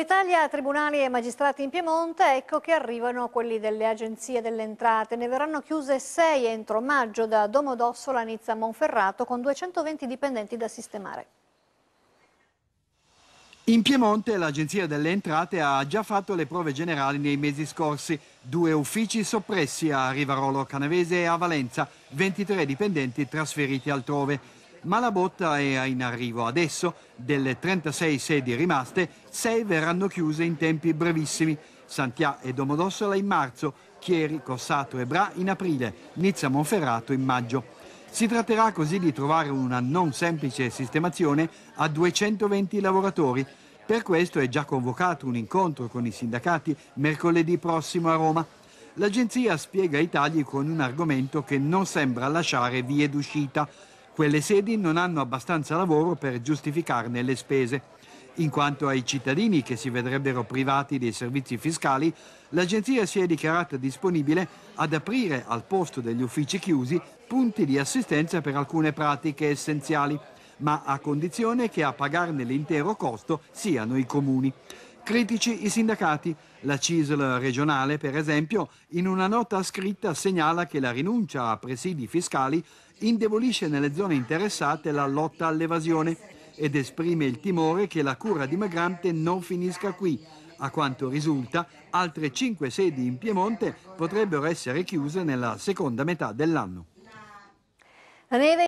Italia, tribunali e magistrati in Piemonte, ecco che arrivano quelli delle agenzie delle entrate. Ne verranno chiuse sei entro maggio da Domodossola a Nizza Monferrato con 220 dipendenti da sistemare. In Piemonte l'Agenzia delle Entrate ha già fatto le prove generali nei mesi scorsi. Due uffici soppressi a Rivarolo Canavese e a Valenza, 23 dipendenti trasferiti altrove ma la botta è in arrivo. Adesso, delle 36 sedi rimaste, 6 verranno chiuse in tempi brevissimi. Santià e Domodossola in marzo, Chieri, Cossato e Bra in aprile, Nizza Monferrato in maggio. Si tratterà così di trovare una non semplice sistemazione a 220 lavoratori. Per questo è già convocato un incontro con i sindacati mercoledì prossimo a Roma. L'agenzia spiega i tagli con un argomento che non sembra lasciare vie d'uscita. Quelle sedi non hanno abbastanza lavoro per giustificarne le spese. In quanto ai cittadini che si vedrebbero privati dei servizi fiscali, l'agenzia si è dichiarata disponibile ad aprire al posto degli uffici chiusi punti di assistenza per alcune pratiche essenziali, ma a condizione che a pagarne l'intero costo siano i comuni. Critici i sindacati. La CISL regionale, per esempio, in una nota scritta segnala che la rinuncia a presidi fiscali indebolisce nelle zone interessate la lotta all'evasione ed esprime il timore che la cura dimagrante non finisca qui. A quanto risulta, altre cinque sedi in Piemonte potrebbero essere chiuse nella seconda metà dell'anno.